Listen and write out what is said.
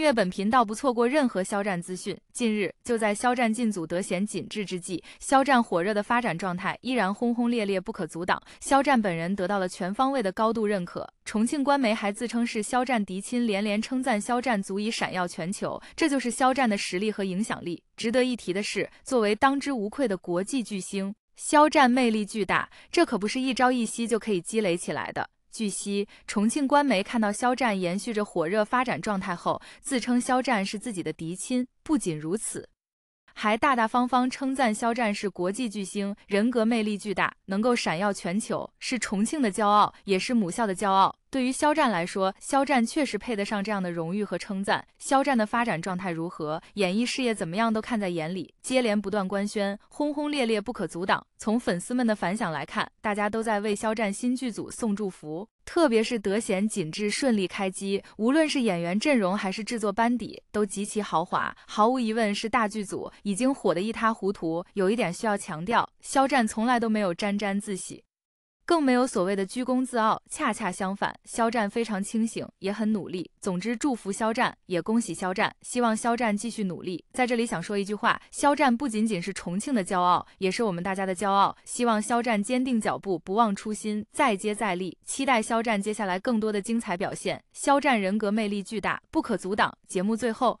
月本频道不错过任何肖战资讯。近日，就在肖战进组得闲紧致之际，肖战火热的发展状态依然轰轰烈烈不可阻挡。肖战本人得到了全方位的高度认可。重庆官媒还自称是肖战嫡亲，连连称赞肖战足以闪耀全球。这就是肖战的实力和影响力。值得一提的是，作为当之无愧的国际巨星，肖战魅力巨大，这可不是一朝一夕就可以积累起来的。据悉，重庆官媒看到肖战延续着火热发展状态后，自称肖战是自己的嫡亲。不仅如此。还大大方方称赞肖战是国际巨星，人格魅力巨大，能够闪耀全球，是重庆的骄傲，也是母校的骄傲。对于肖战来说，肖战确实配得上这样的荣誉和称赞。肖战的发展状态如何，演艺事业怎么样，都看在眼里。接连不断官宣，轰轰烈烈，不可阻挡。从粉丝们的反响来看，大家都在为肖战新剧组送祝福。特别是《德贤紧致顺利开机，无论是演员阵容还是制作班底，都极其豪华，毫无疑问是大剧组，已经火得一塌糊涂。有一点需要强调，肖战从来都没有沾沾自喜。更没有所谓的居功自傲，恰恰相反，肖战非常清醒，也很努力。总之，祝福肖战，也恭喜肖战，希望肖战继续努力。在这里想说一句话：肖战不仅仅是重庆的骄傲，也是我们大家的骄傲。希望肖战坚定脚步，不忘初心，再接再厉。期待肖战接下来更多的精彩表现。肖战人格魅力巨大，不可阻挡。节目最后。